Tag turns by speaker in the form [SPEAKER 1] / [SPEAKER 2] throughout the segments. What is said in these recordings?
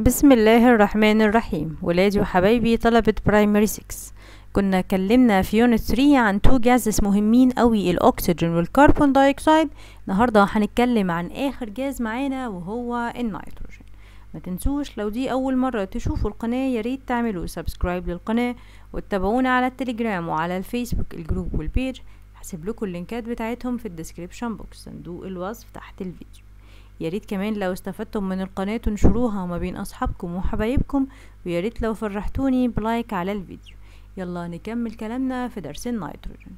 [SPEAKER 1] بسم الله الرحمن الرحيم ولادي وحبايبي طلبة برايمري 6 كنا اتكلمنا في يونت 3 عن تو جازز مهمين قوي الاكسجين والكربون دايوكسيد النهارده هنتكلم عن اخر جاز معانا وهو النيتروجين ما تنسوش لو دي اول مره تشوفوا القناه يا ريت تعملوا سبسكرايب للقناه وتتابعونا على التليجرام وعلى الفيسبوك الجروب والبيج هسيب لكم اللينكات بتاعتهم في الديسكريبشن بوكس صندوق الوصف تحت الفيديو ياريت كمان لو استفدتم من القناة تنشروها ما بين أصحابكم وحبايبكم وياريت لو فرحتوني بلايك على الفيديو يلا نكمل كلامنا في درس النيتروجين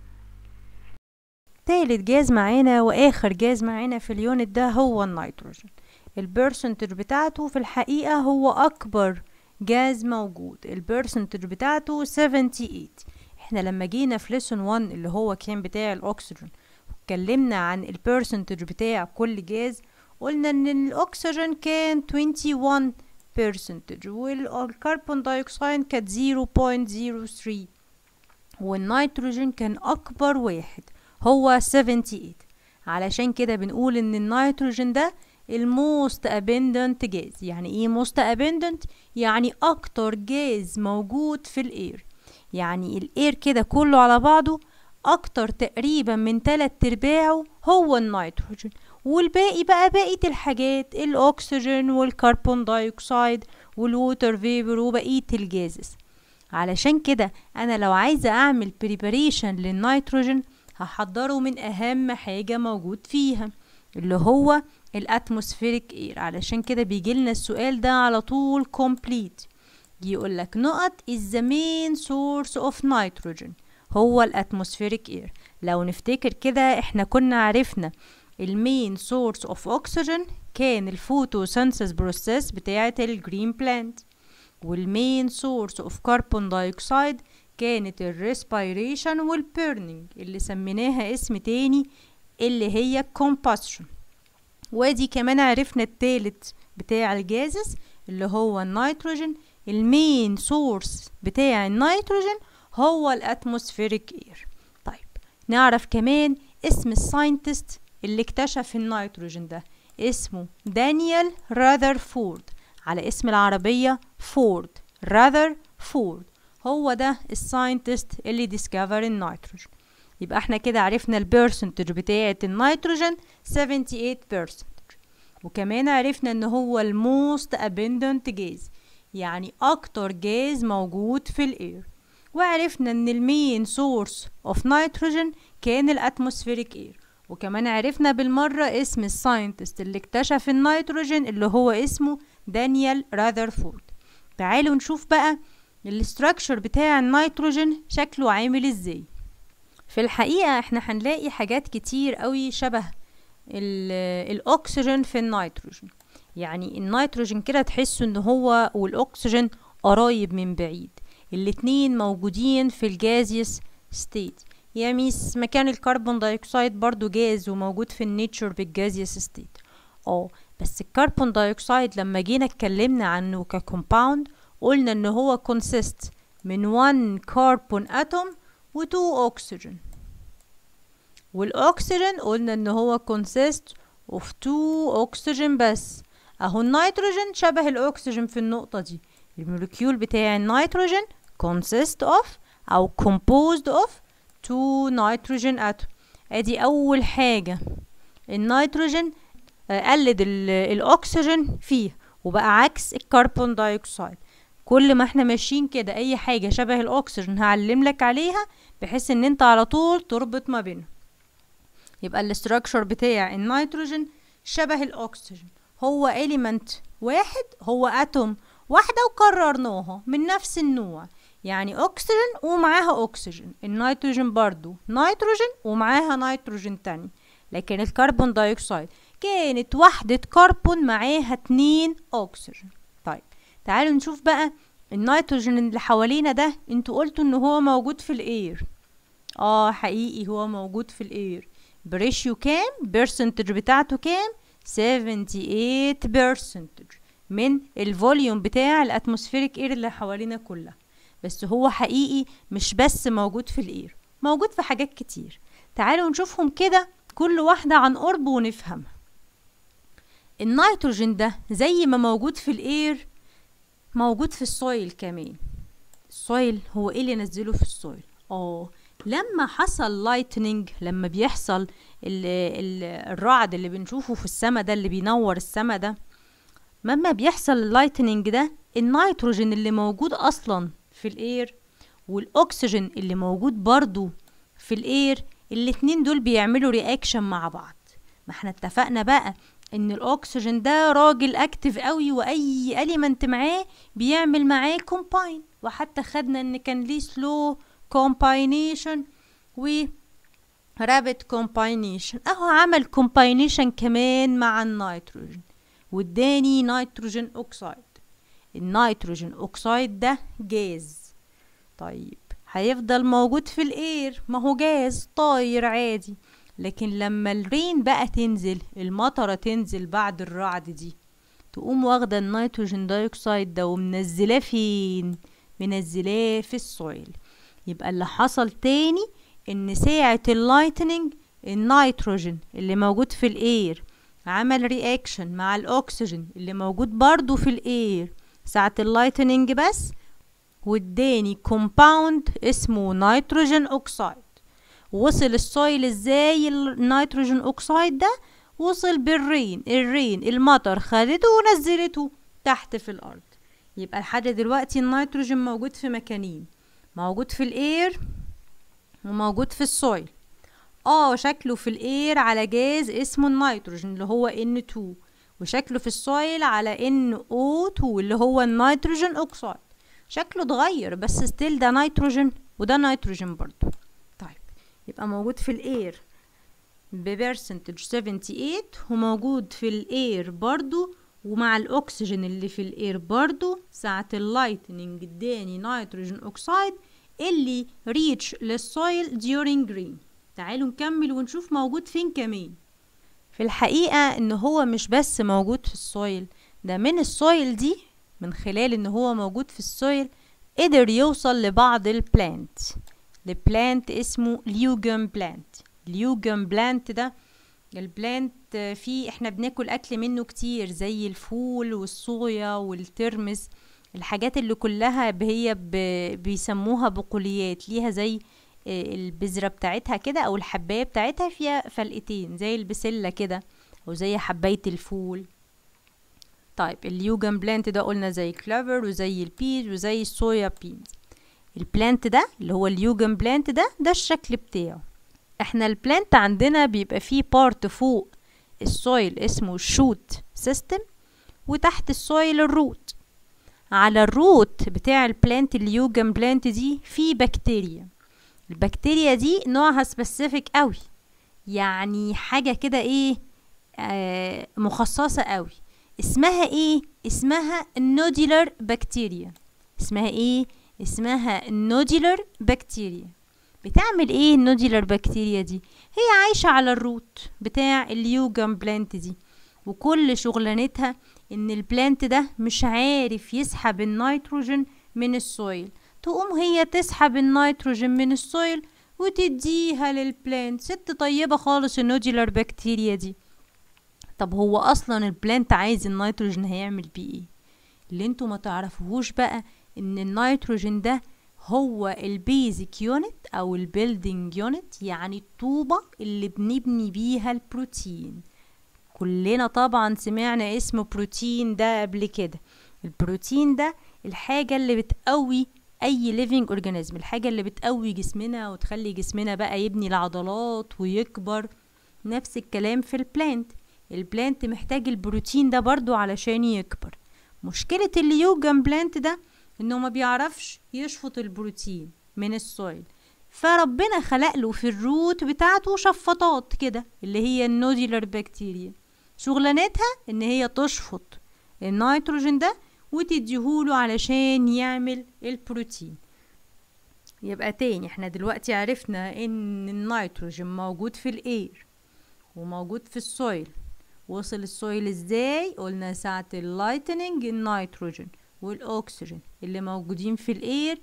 [SPEAKER 1] تالت جاز معانا وآخر جاز معانا في اليونت ده هو النيتروجين البرسنتج بتاعته في الحقيقة هو أكبر جاز موجود البرسنتج بتاعته 78 احنا لما جينا في ليسون 1 اللي هو كان بتاع الأكسجين اتكلمنا عن البرسنتج بتاع كل جاز قلنا ان الاكسجين كان 21 بيرسنتج والكربون دايوكسيد كانت 0.03 والنيتروجين كان اكبر واحد هو 78 علشان كده بنقول ان النيتروجين ده الموست abundant جاز يعني ايه موست abundant يعني اكتر جاز موجود في الاير يعني الاير كده كله على بعضه اكتر تقريبا من تلات ارباعه هو النيتروجين والباقي بقى باقي الحاجات الأكسجين والكربون دايوكسيد والووتر فيبر وبقية الجازز علشان كده أنا لو عايزة أعمل بريباريشن للنيتروجين هحضره من أهم حاجة موجود فيها اللي هو الاتموسفيريك اير علشان كده بيجيلنا السؤال ده على طول كومبليت لك نقط is the main source of nitrogen هو الاتموسفيريك اير لو نفتكر كده احنا كنا عرفنا المين سورس اوف اكسجين كان الفوتوسينثيس بروسيس بتاعه الجرين بلانت والمين سورس اوف كربون دايوكسيد كانت الريسبيريشن والبيرنينج اللي سميناها اسم تاني اللي هي كومباشن وادي كمان عرفنا التالت بتاع الجازس اللي هو النيتروجين المين سورس بتاع النيتروجين هو الاتموسفيريك اير طيب نعرف كمان اسم الساينتست اللي اكتشف النيتروجين ده اسمه دانيال راذرفورد على اسم العربية فورد راذرفورد هو ده الساينتست اللي ديسكفر النيتروجين يبقى احنا كده عرفنا البيرسنتج بتاعة النيتروجين 78% وكمان عرفنا ان هو الموست abundant جاز يعني اكتر جاز موجود في الاير وعرفنا ان المين سورس اوف نيتروجين كان الاتموسفيريك اير وكمان عرفنا بالمرة اسم الساينتست اللي اكتشف النيتروجين اللي هو اسمه دانيال راذرفورد تعالوا نشوف بقى الاستراكشر بتاع النيتروجين شكله عامل ازاي في الحقيقة احنا هنلاقي حاجات كتير قوي شبه الاكسجين في النيتروجين يعني النيتروجين كده تحس ان هو والاكسجين قرايب من بعيد الاتنين موجودين في الجازيس ستيت يا ميس مكان الكربون دايوكسيد برضو جاز وموجود في النيتشر يا سيستيت اه بس الكربون دايوكسيد لما جينا اتكلمنا عنه ككومباوند قلنا ان هو كونسيست من 1 كربون اتوم و 2 اوكسجين والاكسجين قلنا ان هو كونسيست اوف 2 اوكسجين بس اهو النيتروجين شبه الاكسجين في النقطه دي المولكيول بتاع النيتروجين كونسيست اوف او كومبوزد اوف تو نيتروجين اتوم ادي اول حاجه النيتروجين آه، قلد الاكسجين فيه وبقى عكس الكربون دايوكسيد كل ما احنا ماشيين كده اي حاجه شبه الاكسجين هعلم لك عليها بحيث ان انت على طول تربط ما بينهم يبقى الاستراكشر بتاع النيتروجين شبه الاكسجين هو اليمنت واحد هو اتوم واحده وكررناها من نفس النوع يعني أكسجين ومعاها أكسجين النيتروجين برضو نيتروجين ومعاها نيتروجين تاني لكن الكربون دايوكسيد كانت وحدة كربون معاها اتنين أكسجين طيب تعالوا نشوف بقى النيتروجين اللي حوالينا ده انتوا قلتوا ان هو موجود في الاير اه حقيقي هو موجود في الاير بريشيو كام بيرسنتج بتاعته كام 78% من الفوليوم بتاع الاتموسفيريك اير اللي حوالينا كلها بس هو حقيقي مش بس موجود في الإير موجود في حاجات كتير تعالوا نشوفهم كده كل واحدة عن قرب ونفهمها النيتروجين ده زي ما موجود في الاير موجود في السويل كمان السويل هو ايه اللي نزله في السويل اه لما حصل لايتنينج لما بيحصل ال ال الرعد اللي بنشوفه في السماء ده اللي بينور السماء ده لما بيحصل اللايتنينج ده النيتروجين اللي موجود اصلا في الاير والاكسجين اللي موجود برضو في الاير الاتنين دول بيعملوا رياكشن مع بعض ما احنا اتفقنا بقى ان الاكسجين ده راجل اكتف قوي واي اليمنت معاه بيعمل معاه كومباين وحتى خدنا ان كان ليه سلو كومباينيشن و رابت كومباينيشن اهو عمل كومباينيشن كمان مع النيتروجين واداني نيتروجين اوكسايد النيتروجين اوكسيد ده جاز طيب هيفضل موجود في الاير ما هو جاز طاير عادي لكن لما الرين بقى تنزل المطرة تنزل بعد الرعد دي تقوم واخدة النيتروجين دايوكسيد ده ومنزلاه فين منزلاه في السويل يبقى اللي حصل تاني ان ساعة اللايتنينج النيتروجين اللي موجود في الاير عمل رياكشن مع الاكسجين اللي موجود برضو في الاير ساعة اللايتنينج بس واداني كومباوند اسمه نيتروجين اوكسايد وصل السويل ازاي النيتروجين اوكسايد ده وصل بالرين الرين المطر خدته ونزلته تحت في الارض يبقى لحد دلوقتي النيتروجين موجود في مكانين موجود في الاير وموجود في السويل اه شكله في الاير على جاز اسمه النيتروجين اللي هو N2 وشكله في السويل على ان او 2 اللي هو النيتروجين اوكسيد شكله اتغير بس ستيل ده نيتروجين وده نيتروجين برضو طيب يبقى موجود في الاير ببرسنتج 78 وموجود في الاير برضو ومع الاكسجين اللي في الاير برضو ساعة اللايتنينج اداني نيتروجين اوكسيد اللي ريتش للسويل ديورينج جرين تعالوا نكمل ونشوف موجود فين كمان في الحقيقة ان هو مش بس موجود في السويل ده من السويل دي من خلال ان هو موجود في السويل قدر يوصل لبعض البلانت لبلانت اسمه ليوجم بلانت ليوجم بلانت ده البلانت فيه احنا بناكل اكل منه كتير زي الفول والصويا والترمس الحاجات اللي كلها هي بيسموها بقوليات ليها زي البذره بتاعتها كده او الحبايه بتاعتها فيها فلقتين زي البسله كده او زي حبايه الفول طيب اليوجن بلانت ده قلنا زي كلافر وزي البيز وزي الصويا بينز البلانت ده اللي هو اليوجن بلانت ده ده الشكل بتاعه احنا البلانت عندنا بيبقى فيه بارت فوق السويل اسمه الشوت سيستم وتحت السويل الروت على الروت بتاع البلانت اليوجن بلانت دي في بكتيريا البكتيريا دي نوعها سبيسيفيك قوي يعني حاجة كده ايه آه مخصصة قوي اسمها ايه اسمها النوديلر بكتيريا اسمها ايه اسمها النوديلر بكتيريا بتعمل ايه النودولر بكتيريا دي هي عايشة على الروت بتاع اليوجام بلانت دي وكل شغلانتها ان البلانت ده مش عارف يسحب النيتروجين من السويل تقوم هي تسحب النيتروجين من السويل وتديها للبلانت ست طيبة خالص النودولار بكتيريا دي طب هو اصلا البلانت عايز النيتروجين هيعمل بيه ايه اللي انتوا ما تعرفوهوش بقى ان النيتروجين ده هو البيزك يونت او البيلدينج يونت يعني الطوبة اللي بنبني بيها البروتين كلنا طبعا سمعنا اسم بروتين ده قبل كده البروتين ده الحاجة اللي بتقوي اي ليفينج اورجانيزم الحاجه اللي بتقوي جسمنا وتخلي جسمنا بقى يبني العضلات ويكبر نفس الكلام في البلانت البلانت محتاج البروتين ده برضو علشان يكبر مشكله اليوجن بلانت ده انه ما بيعرفش يشفط البروتين من السويل فربنا خلق له في الروت بتاعته شفطات كده اللي هي النوديلر بكتيريا شغلانتها ان هي تشفط النيتروجين ده وتديهوله علشان يعمل البروتين يبقى تاني احنا دلوقتي عرفنا ان النيتروجين موجود في الاير وموجود في السويل وصل السويل ازاي قلنا ساعة اللايتنينج النيتروجين والاكسجين اللي موجودين في الاير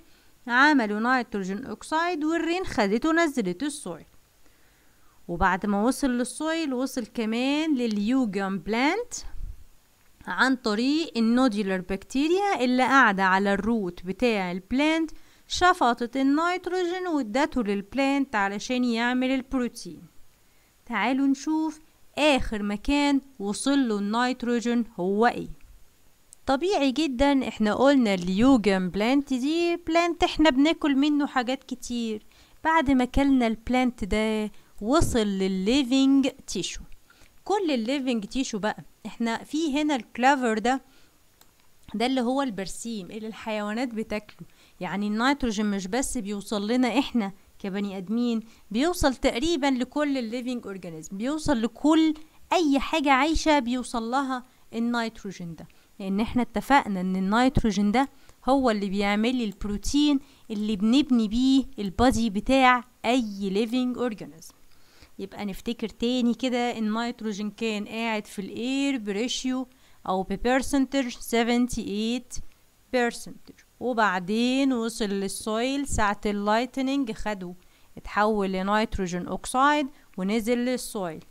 [SPEAKER 1] عملوا نيتروجين اوكسايد والرين خدته نزلته السويل وبعد ما وصل للسويل وصل كمان لليوجن بلانت عن طريق النودولر بكتيريا اللي قاعدة على الروت بتاع البلانت شفطت النيتروجين وادته للبلانت علشان يعمل البروتين تعالوا نشوف آخر مكان وصله النيتروجين هو ايه طبيعي جدا احنا قلنا اليوجن بلانت دي بلانت احنا بناكل منه حاجات كتير بعد ما كلنا البلانت ده وصل للليفينج تيشو كل الليفنج تيشو بقى احنا في هنا الكلافر ده ده اللي هو البرسيم اللي الحيوانات بتاكله يعني النيتروجين مش بس بيوصل لنا احنا كبني ادمين بيوصل تقريبا لكل الليفنج اورجانيزم بيوصل لكل اي حاجه عايشه بيوصل لها النيتروجين ده لان احنا اتفقنا ان النيتروجين ده هو اللي بيعمل لي البروتين اللي بنبني بيه البادي بتاع اي ليفنج اورجانيزم يبقى نفتكر تاني كده النيتروجين كان قاعد في الاير بريشيو او ببرسنتج 78% وبعدين وصل للسويل ساعة اللايتنينج خده اتحول لنيتروجين اوكسايد ونزل للسويل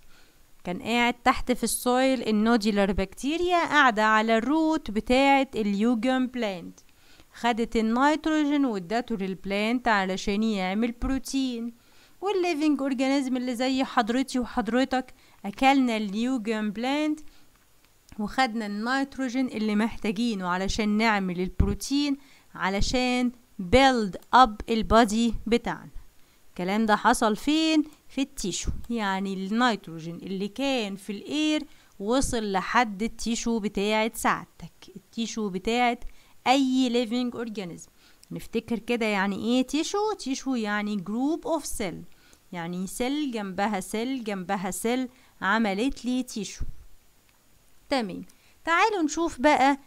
[SPEAKER 1] كان قاعد تحت في السويل النودولار بكتيريا قاعدة على الروت بتاعة اليوجن بلانت خدت النيتروجين وادته للبلانت علشان يعمل بروتين والليفينج اورجانيزم اللي زي حضرتي وحضرتك اكلنا النيوجين بلانت وخدنا النيتروجين اللي محتاجينه علشان نعمل البروتين علشان build اب البادي بتاعنا الكلام ده حصل فين في التيشو يعني النيتروجين اللي كان في الاير وصل لحد التيشو بتاعت سعادتك التيشو بتاعت اي ليفينج اورجانيزم نفتكر كده يعني ايه تيشو تيشو يعني جروب اوف سيل يعني سيل جنبها سيل جنبها سيل عملت لي تيشو تمام تعالوا نشوف بقى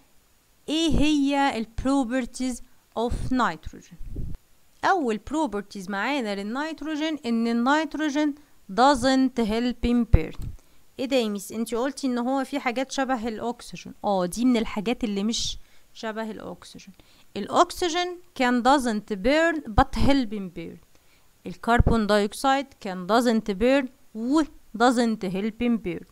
[SPEAKER 1] ايه هي البروبرتيز اوف نيتروجين اول بروبرتيز معانا للنيتروجين ان النيتروجين doesn't help in burn ايه ده يا ميس انتي قلتي ان هو في حاجات شبه الاكسجين اه دي من الحاجات اللي مش شبه الاكسجين الأكسجين can doesn't burn but helping burn الكربون دايوكسيد can doesn't burn و doesn't helping burn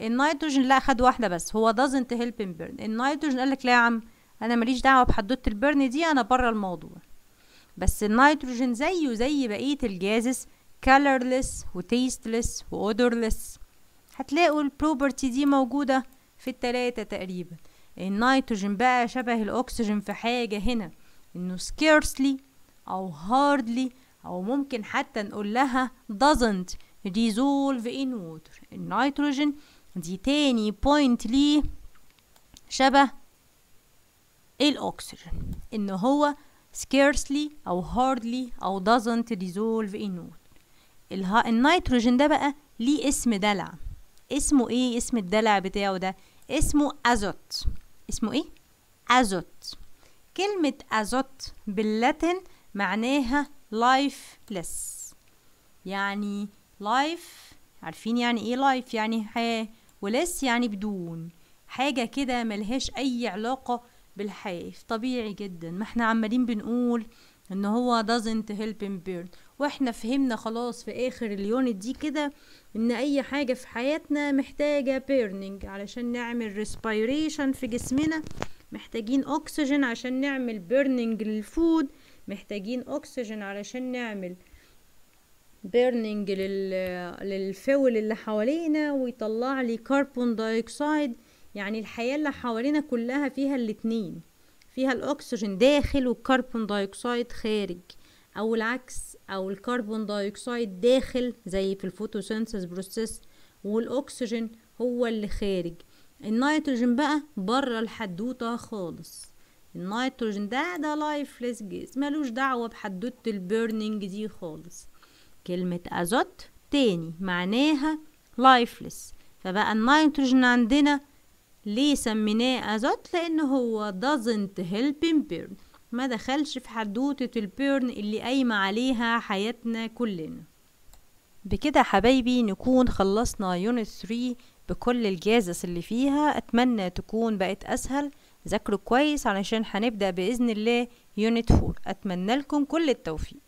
[SPEAKER 1] النيتروجين لا خد واحدة بس هو doesn't helping burn النيتروجين قالك لا يا عم أنا ماليش دعوة بحدوتة البرن دي أنا بره الموضوع بس النيتروجين زيه زي بقية الجازس colorless و tasteless و odorless هتلاقوا البروبرتي دي موجودة في التلاتة تقريبا النيتروجين بقى شبه الاكسجين في حاجه هنا انه scarcely او hardly او ممكن حتى نقول لها doesn't dissolve in water النيتروجين دي تاني point ليه شبه الاكسجين ان هو scarcely او hardly او doesn't dissolve in water النيتروجين ده بقى ليه اسم دلع اسمه ايه اسم الدلع بتاعه ده اسمه ازوت اسمه ايه ازوت كلمة ازوت باللاتن معناها lifeless يعني life عارفين يعني ايه life يعني حياة ولس يعني بدون حاجة كده ملهاش أي علاقة بالحياة طبيعي جدا ما احنا عمالين بنقول ان هو doesn't help him burn واحنا فهمنا خلاص في اخر اليونت دي كده ان اي حاجه في حياتنا محتاجه بيرنينج علشان نعمل ريسبيريشن في جسمنا محتاجين اكسجين عشان نعمل بيرنينج للفود محتاجين اكسجين علشان نعمل بيرنينج لل... للفول اللي حوالينا ويطلع لي كربون دايوكسيد يعني الحياة اللي حوالينا كلها فيها الاتنين فيها الاكسجين داخل والكربون دايوكسيد خارج او العكس او الكربون دايوكسيد داخل زي في الفوتوسينثس بروسيس والاكسجين هو اللي خارج النيتروجين بقى بره الحدوته خالص النيتروجين ده ده لايفلس جيز ملوش دعوه بحدوته البيرنينج دي خالص كلمه ازوت تاني معناها لايفلس فبقى النيتروجين عندنا ليه سميناه ازوت لان هو doesn't help in burn ما دخلش في حدوتة البيرن اللي قايمة عليها حياتنا كلنا بكده حبايبي نكون خلصنا يونت 3 بكل الجازس اللي فيها اتمنى تكون بقت اسهل ذاكروا كويس علشان هنبدأ بإذن الله يونت 4 اتمنى لكم كل التوفيق